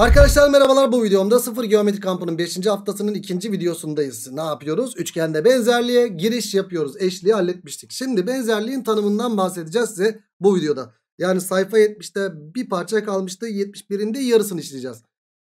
Arkadaşlar merhabalar bu videomda sıfır geometri kampının 5. haftasının 2. videosundayız. Ne yapıyoruz? Üçgende benzerliğe giriş yapıyoruz. Eşliği halletmiştik. Şimdi benzerliğin tanımından bahsedeceğiz size bu videoda. Yani sayfa 70'te bir parça kalmıştı. 71'inde yarısını işleyeceğiz.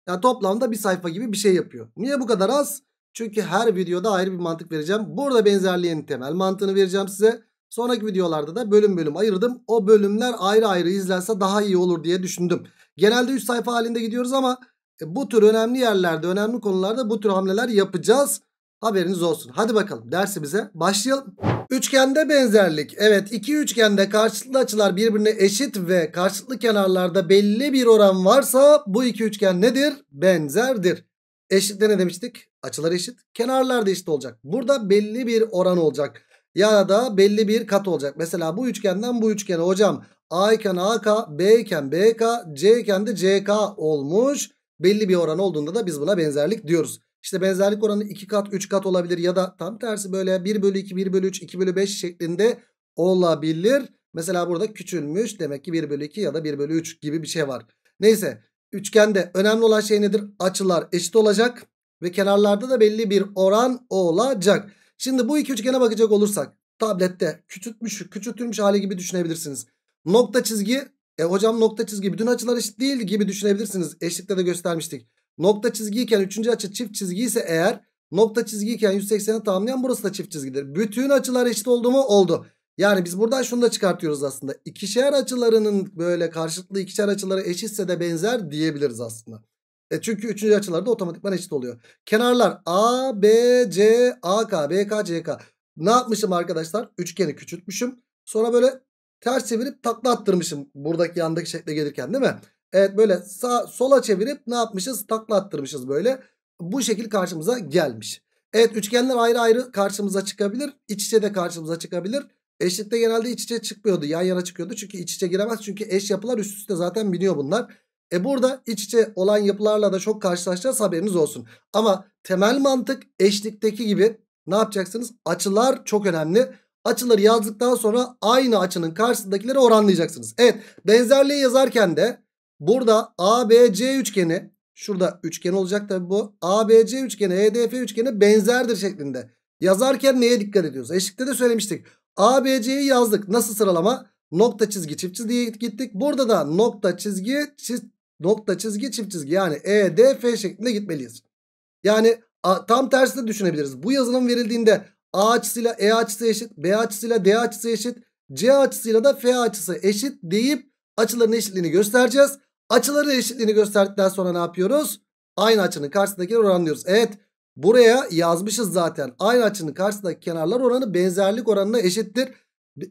Yani toplamda bir sayfa gibi bir şey yapıyor. Niye bu kadar az? Çünkü her videoda ayrı bir mantık vereceğim. Burada benzerliğin temel mantığını vereceğim size. Sonraki videolarda da bölüm bölüm ayırdım. O bölümler ayrı ayrı izlense daha iyi olur diye düşündüm. Genelde 3 sayfa halinde gidiyoruz ama e, bu tür önemli yerlerde, önemli konularda bu tür hamleler yapacağız. Haberiniz olsun. Hadi bakalım dersimize başlayalım. Üçgende benzerlik. Evet iki üçgende karşılıklı açılar birbirine eşit ve karşılıklı kenarlarda belli bir oran varsa bu iki üçgen nedir? Benzerdir. Eşit de ne demiştik? Açılar eşit. Kenarlar da eşit olacak. Burada belli bir oran olacak ya da belli bir kat olacak. Mesela bu üçgenden bu üçgene hocam A iken AK, B iken BK, C iken de CK olmuş. Belli bir oran olduğunda da biz buna benzerlik diyoruz. İşte benzerlik oranı 2 kat 3 kat olabilir ya da tam tersi böyle 1 bölü 2 1 bölü 3 2 bölü 5 şeklinde olabilir. Mesela burada küçülmüş demek ki 1 bölü 2 ya da 1 bölü 3 gibi bir şey var. Neyse üçgende önemli olan şey nedir? Açılar eşit olacak ve kenarlarda da belli bir oran olacak. Şimdi bu iki üçgene bakacak olursak tablette küçültmüş küçültülmüş hali gibi düşünebilirsiniz. Nokta çizgi e hocam nokta çizgi bütün açılar eşit değil gibi düşünebilirsiniz. Eşlikte de göstermiştik. Nokta çizgiyken üçüncü açı çift çizgi ise eğer nokta çizgiyken 180'e tamamlayan burası da çift çizgidir. Bütün açılar eşit oldu mu? Oldu. Yani biz buradan şunu da çıkartıyoruz aslında. İkişer açılarının böyle karşılıklı ikişer açıları eşitse de benzer diyebiliriz aslında. E çünkü üçüncü açılarda otomatikman eşit oluyor. Kenarlar A, B, C, A, K, B, K, C, K. Ne yapmışım arkadaşlar? Üçgeni küçültmüşüm. Sonra böyle ters çevirip takla attırmışım. Buradaki yandaki şekle gelirken değil mi? Evet böyle sağ, sola çevirip ne yapmışız? Takla attırmışız böyle. Bu şekil karşımıza gelmiş. Evet üçgenler ayrı ayrı karşımıza çıkabilir. İç içe de karşımıza çıkabilir. Eşitte genelde iç içe çıkmıyordu. Yan yana çıkıyordu. Çünkü iç içe giremez. Çünkü eş yapılar üst üste zaten biniyor bunlar. E burada iç içe olan yapılarla da çok karşılaşacağız haberiniz olsun. Ama temel mantık eşlikteki gibi ne yapacaksınız? Açılar çok önemli. Açıları yazdıktan sonra aynı açının karşısındakileri oranlayacaksınız. Evet benzerliği yazarken de burada ABC üçgeni şurada üçgen olacak tabi bu. ABC üçgeni EDF üçgeni benzerdir şeklinde. Yazarken neye dikkat ediyoruz? Eşlikte de söylemiştik. ABC'yi yazdık. Nasıl sıralama? Nokta çizgi çift çizgiye gittik. Burada da nokta çizgi çift Nokta çizgi çift çizgi yani E, D, F şeklinde gitmeliyiz. Yani a, tam tersi de düşünebiliriz. Bu yazılım verildiğinde A açısıyla E açısı eşit, B açısıyla D açısı eşit, C açısıyla da F açısı eşit deyip açıların eşitliğini göstereceğiz. Açıların eşitliğini gösterdikten sonra ne yapıyoruz? Aynı açının karşısındakileri oranlıyoruz. Evet buraya yazmışız zaten. Aynı açının karşısındaki kenarlar oranı benzerlik oranına eşittir.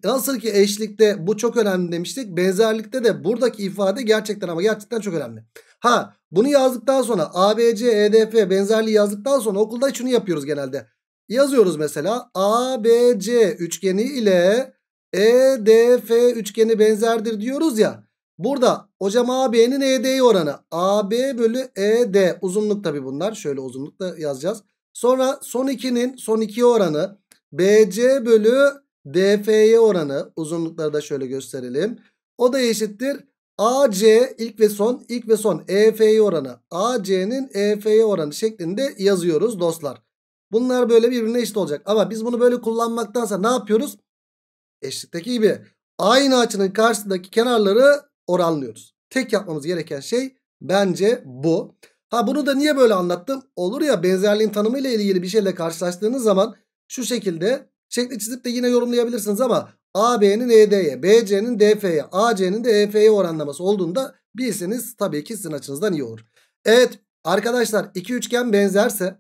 Nasıl ki eşlikte bu çok önemli demiştik. Benzerlikte de buradaki ifade gerçekten ama gerçekten çok önemli. Ha bunu yazdıktan sonra ABC, EDF benzerliği yazdıktan sonra okulda şunu yapıyoruz genelde. Yazıyoruz mesela ABC üçgeni ile EDF üçgeni benzerdir diyoruz ya. Burada hocam AB'nin ED'yi oranı. AB bölü ED uzunluk tabi bunlar. Şöyle uzunlukla yazacağız. Sonra son 2'nin son 2'ye oranı. BC bölü DF'ye oranı uzunlukları da şöyle gösterelim. O da eşittir. AC ilk ve son ilk ve son EF'ye oranı AC'nin EF'ye oranı şeklinde yazıyoruz dostlar. Bunlar böyle birbirine eşit olacak. Ama biz bunu böyle kullanmaktansa ne yapıyoruz? eşitteki gibi aynı açının karşısındaki kenarları oranlıyoruz. Tek yapmamız gereken şey bence bu. Ha bunu da niye böyle anlattım? Olur ya benzerliğin tanımı ile ilgili bir şeyle karşılaştığınız zaman şu şekilde Şekli çizip de yine yorumlayabilirsiniz ama AB'nin ED'ye, BC'nin DF'ye, AC'nin de EF'ye oranlaması olduğunda bilseniz tabii ki sizin açınızdan iyi olur. Evet arkadaşlar iki üçgen benzerse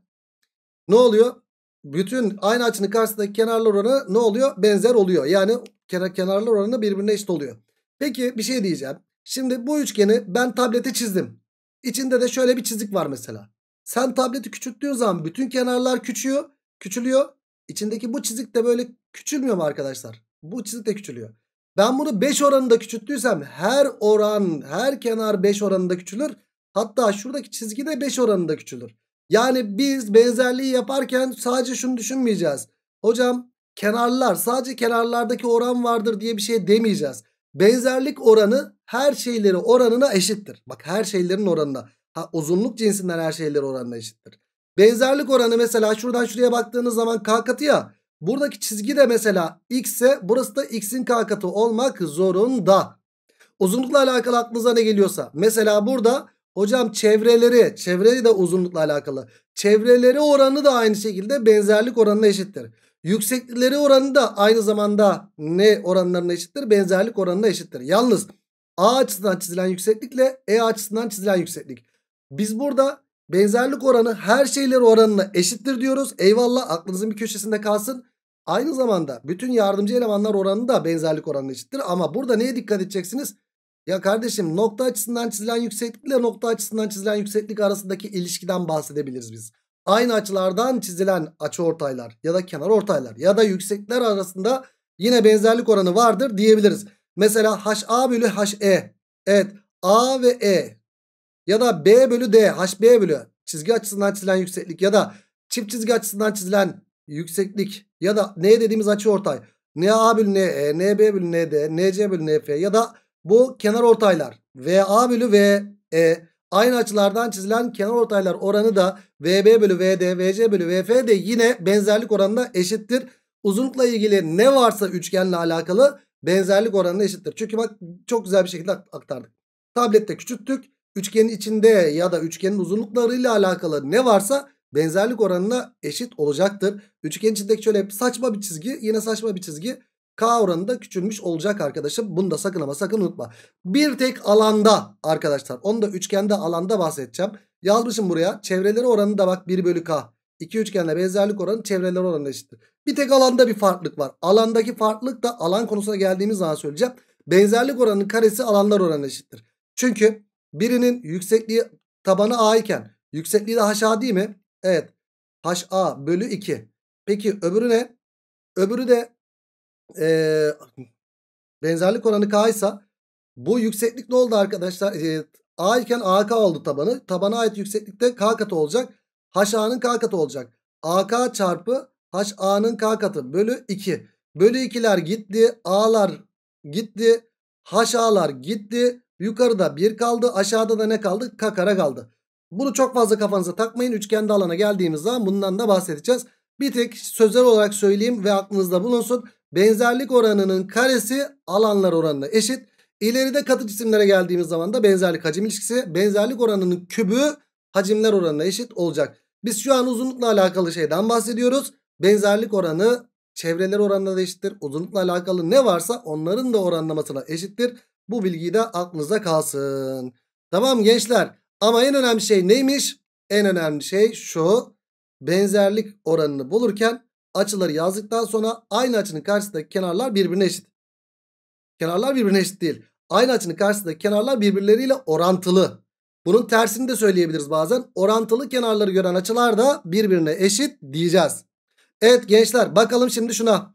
ne oluyor? Bütün aynı açının karşısındaki kenarlar oranı ne oluyor? Benzer oluyor. Yani kenarlar oranı birbirine eşit oluyor. Peki bir şey diyeceğim. Şimdi bu üçgeni ben tablete çizdim. İçinde de şöyle bir çizik var mesela. Sen tableti küçülttüğün zaman bütün kenarlar küçüyor, küçülüyor. İçindeki bu çizik de böyle küçülmüyor mu arkadaşlar? Bu çizik de küçülüyor. Ben bunu 5 oranında küçülttüysem her oran, her kenar 5 oranında küçülür. Hatta şuradaki çizgi de 5 oranında küçülür. Yani biz benzerliği yaparken sadece şunu düşünmeyeceğiz. Hocam kenarlar sadece kenarlardaki oran vardır diye bir şey demeyeceğiz. Benzerlik oranı her şeyleri oranına eşittir. Bak her şeylerin oranına. Ha, uzunluk cinsinden her şeyleri oranına eşittir. Benzerlik oranı mesela şuradan şuraya baktığınız zaman k katı ya. Buradaki çizgi de mesela x ise burası da x'in k katı olmak zorunda. Uzunlukla alakalı aklınıza ne geliyorsa. Mesela burada hocam çevreleri, çevreli de uzunlukla alakalı. Çevreleri oranı da aynı şekilde benzerlik oranına eşittir. Yükseklikleri oranı da aynı zamanda ne oranlarına eşittir? Benzerlik oranına eşittir. Yalnız A açısından çizilen yükseklikle E açısından çizilen yükseklik. Biz burada Benzerlik oranı her şeyler oranına eşittir diyoruz. Eyvallah aklınızın bir köşesinde kalsın. Aynı zamanda bütün yardımcı elemanlar oranı da benzerlik oranına eşittir. Ama burada neye dikkat edeceksiniz? Ya kardeşim nokta açısından çizilen yükseklikle nokta açısından çizilen yükseklik arasındaki ilişkiden bahsedebiliriz biz. Aynı açılardan çizilen açı ortaylar ya da kenar ortaylar ya da yüksekler arasında yine benzerlik oranı vardır diyebiliriz. Mesela HA bölü HE. Evet A ve E ya da B bölü D HB bölü çizgi açısından çizilen yükseklik ya da çift çizgi açısından çizilen yükseklik ya da N dediğimiz açı ortay NA bölü NE, NB bölü ND, NC bölü NF ya da bu kenar ortaylar VA bölü VE aynı açılardan çizilen kenar ortaylar oranı da VB bölü VD, VC bölü VF de yine benzerlik oranına eşittir. Uzunlukla ilgili ne varsa üçgenle alakalı benzerlik oranına eşittir. Çünkü bak çok güzel bir şekilde aktardık. Tablette küçülttük üçgenin içinde ya da üçgenin uzunluklarıyla alakalı ne varsa benzerlik oranına eşit olacaktır. Üçgenin içindeki şöyle saçma bir çizgi yine saçma bir çizgi K oranı da küçülmüş olacak arkadaşım. Bunu da sakın ama sakın unutma. Bir tek alanda arkadaşlar onu da üçgende alanda bahsedeceğim. Yazmışım buraya çevreleri oranı da bak 1 bölü K. İki üçgenle benzerlik oranı çevreler oranı eşittir. Bir tek alanda bir farklılık var. Alandaki farklılık da alan konusuna geldiğimiz zaman söyleyeceğim. Benzerlik oranının karesi alanlar oranı eşittir. Çünkü Birinin yüksekliği tabanı A iken yüksekliği de a değil mi? Evet. a bölü 2. Peki öbürü ne? Öbürü de e, benzerlik oranı K ise bu yükseklik ne oldu arkadaşlar? E, A iken AK oldu tabanı. Tabana ait yükseklikte K katı olacak. a'nın K katı olacak. AK çarpı a'nın K katı bölü 2. Bölü 2'ler gitti. A'lar gitti. a'lar gitti. Yukarıda 1 kaldı. Aşağıda da ne kaldı? Kakara kaldı. Bunu çok fazla kafanıza takmayın. Üçgende alana geldiğimiz zaman bundan da bahsedeceğiz. Bir tek sözel olarak söyleyeyim ve aklınızda bulunsun. Benzerlik oranının karesi alanlar oranına eşit. İleride katı cisimlere geldiğimiz zaman da benzerlik hacim ilişkisi benzerlik oranının kübü hacimler oranına eşit olacak. Biz şu an uzunlukla alakalı şeyden bahsediyoruz. Benzerlik oranı çevreler oranına da eşittir. Uzunlukla alakalı ne varsa onların da oranlamasına eşittir. Bu bilgiyi de aklınıza kalsın. Tamam gençler ama en önemli şey neymiş? En önemli şey şu. Benzerlik oranını bulurken açıları yazdıktan sonra aynı açının karşısındaki kenarlar birbirine eşit. Kenarlar birbirine eşit değil. Aynı açının karşısındaki kenarlar birbirleriyle orantılı. Bunun tersini de söyleyebiliriz bazen. Orantılı kenarları gören açılar da birbirine eşit diyeceğiz. Evet gençler bakalım şimdi şuna.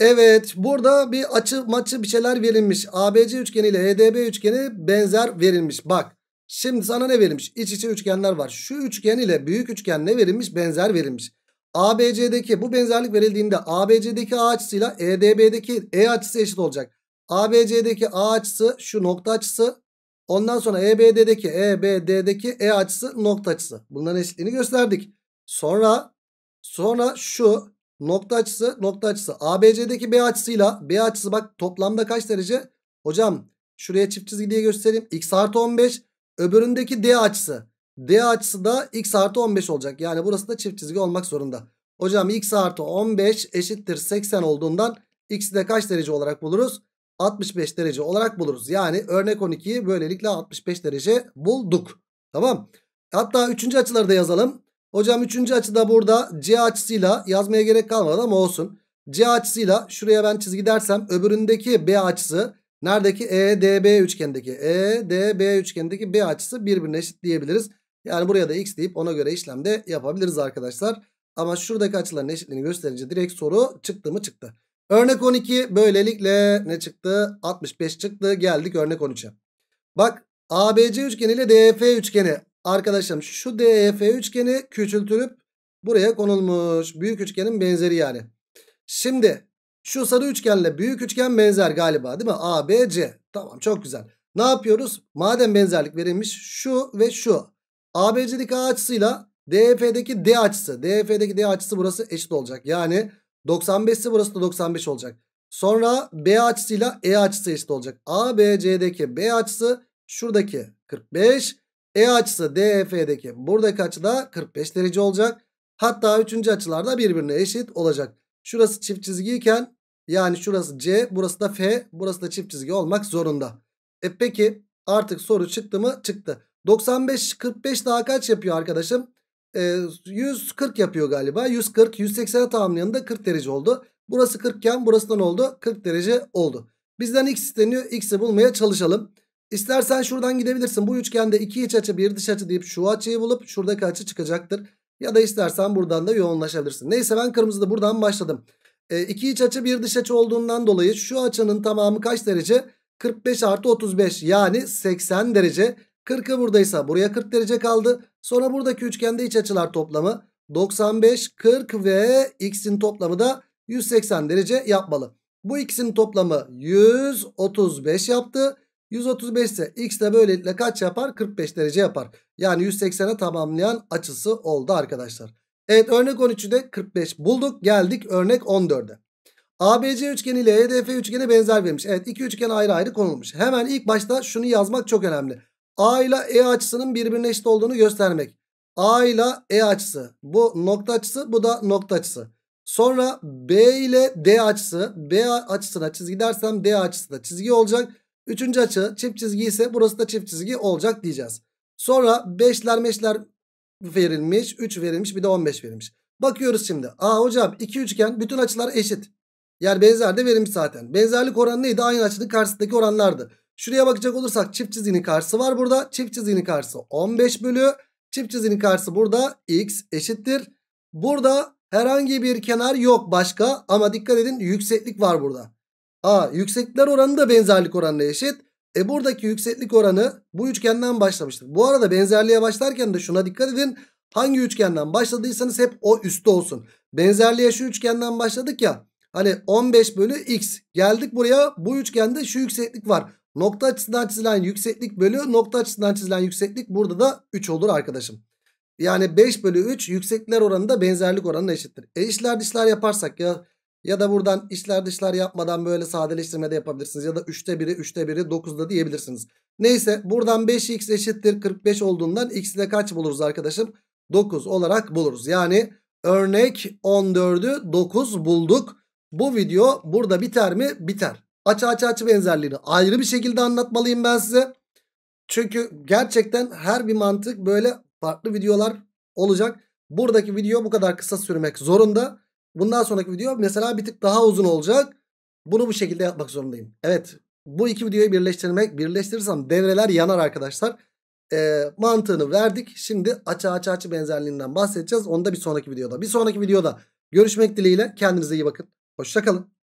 Evet burada bir açı maçı bir şeyler verilmiş. ABC üçgeni ile HDB e üçgeni benzer verilmiş. Bak şimdi sana ne verilmiş? İç içe üçgenler var. Şu üçgen ile büyük üçgen ne verilmiş? Benzer verilmiş. ABC'deki bu benzerlik verildiğinde ABC'deki A açısıyla EDB'deki E açısı eşit olacak. ABC'deki A açısı şu nokta açısı. Ondan sonra EBD'deki EBD'deki E açısı nokta açısı. Bunların eşitliğini gösterdik. Sonra sonra şu Nokta açısı nokta açısı. ABC'deki B açısıyla B açısı bak toplamda kaç derece? Hocam şuraya çift çizgi diye göstereyim. X artı 15. Öbüründeki D açısı. D açısı da X artı 15 olacak. Yani burası da çift çizgi olmak zorunda. Hocam X artı 15 eşittir 80 olduğundan X'i de kaç derece olarak buluruz? 65 derece olarak buluruz. Yani örnek 12'yi böylelikle 65 derece bulduk. Tamam. Hatta 3. açıları da yazalım. Hocam üçüncü açı da burada C açısıyla yazmaya gerek kalmadı ama olsun. C açısıyla şuraya ben çizgi dersem öbüründeki B açısı neredeki EDB üçgendeki EDB üçgendeki B açısı birbirine eşit diyebiliriz. Yani buraya da x deyip ona göre işlemde yapabiliriz arkadaşlar. Ama şuradaki açıların eşitliğini gösterince direkt soru çıktı mı çıktı. Örnek 12 böylelikle ne çıktı? 65 çıktı. Geldik örnek 13'e. Bak ABC üçgeni ile DF üçgeni Arkadaşım şu DEF üçgeni küçültülüp buraya konulmuş. Büyük üçgenin benzeri yani. Şimdi şu sarı üçgenle büyük üçgen benzer galiba değil mi? A, B, C. Tamam çok güzel. Ne yapıyoruz? Madem benzerlik verilmiş şu ve şu. ABC'deki A açısıyla DEF'deki D açısı. DEF'deki D açısı burası eşit olacak. Yani 95'si burası da 95 olacak. Sonra B açısıyla E açısı eşit olacak. ABC'deki B açısı şuradaki 45. E açısı DEF'deki buradaki açı da 45 derece olacak. Hatta üçüncü açılar da birbirine eşit olacak. Şurası çift çizgiyken yani şurası C burası da F burası da çift çizgi olmak zorunda. E peki artık soru çıktı mı? Çıktı. 95 45 daha kaç yapıyor arkadaşım? E, 140 yapıyor galiba. 140 180'e tamamlayanında 40 derece oldu. Burası 40 iken burası da ne oldu? 40 derece oldu. Bizden x isteniyor. X'i bulmaya çalışalım. İstersen şuradan gidebilirsin. Bu üçgende iki iç açı bir dış açı deyip şu açıyı bulup şuradaki açı çıkacaktır. Ya da istersen buradan da yoğunlaşabilirsin. Neyse ben kırmızıda buradan başladım. E, iki iç açı bir dış açı olduğundan dolayı şu açının tamamı kaç derece? 45 artı 35 yani 80 derece. 40'ı buradaysa buraya 40 derece kaldı. Sonra buradaki üçgende iç açılar toplamı 95, 40 ve x'in toplamı da 180 derece yapmalı. Bu ikisinin toplamı 135 yaptı. 135 ise x de böylelikle kaç yapar? 45 derece yapar. Yani 180'e tamamlayan açısı oldu arkadaşlar. Evet örnek 13'ü de 45 bulduk. Geldik örnek 14'e. ABC üçgeni ile EDF üçgeni benzer verilmiş. Evet iki üçgen ayrı ayrı konulmuş. Hemen ilk başta şunu yazmak çok önemli. A ile E açısının birbirine eşit olduğunu göstermek. A ile E açısı. Bu nokta açısı bu da nokta açısı. Sonra B ile D açısı. B açısına çizgi dersem D açısı da çizgi olacak. Üçüncü açı çift çizgi ise burası da çift çizgi olacak diyeceğiz. Sonra 5'ler 5'ler verilmiş. 3 verilmiş bir de 15 verilmiş. Bakıyoruz şimdi. Aa hocam iki üçgen bütün açılar eşit. Yani benzer de verilmiş zaten. Benzerlik oranı neydi? Aynı açının karşısındaki oranlardı. Şuraya bakacak olursak çift çizginin karşısı var burada. Çift çizginin karşısı 15 bölü. Çift çizginin karşısı burada x eşittir. Burada herhangi bir kenar yok başka ama dikkat edin yükseklik var burada. A yükseklikler oranı da benzerlik oranına eşit. E buradaki yükseklik oranı bu üçgenden başlamıştık. Bu arada benzerliğe başlarken de şuna dikkat edin. Hangi üçgenden başladıysanız hep o üstte olsun. Benzerliğe şu üçgenden başladık ya. Hani 15 bölü x. Geldik buraya bu üçgende şu yükseklik var. Nokta açısından çizilen yükseklik bölü nokta açısından çizilen yükseklik burada da 3 olur arkadaşım. Yani 5 bölü 3 yüksekler oranı da benzerlik oranına eşittir. E işler dişler yaparsak ya ya da buradan işler dışlar yapmadan böyle sadeleştirme de yapabilirsiniz. Ya da 3'te 1'i 3'te 1'i 9'da diyebilirsiniz. Neyse buradan 5x eşittir 45 olduğundan x'i de kaç buluruz arkadaşım? 9 olarak buluruz. Yani örnek 14'ü 9 bulduk. Bu video burada biter mi? Biter. Açı açı açı benzerliğini ayrı bir şekilde anlatmalıyım ben size. Çünkü gerçekten her bir mantık böyle farklı videolar olacak. Buradaki video bu kadar kısa sürmek zorunda. Bundan sonraki video mesela bir tık daha uzun olacak. Bunu bu şekilde yapmak zorundayım. Evet bu iki videoyu birleştirmek birleştirirsem devreler yanar arkadaşlar. E, mantığını verdik. Şimdi açı açı açı benzerliğinden bahsedeceğiz. Onu da bir sonraki videoda. Bir sonraki videoda görüşmek dileğiyle. Kendinize iyi bakın. Hoşçakalın.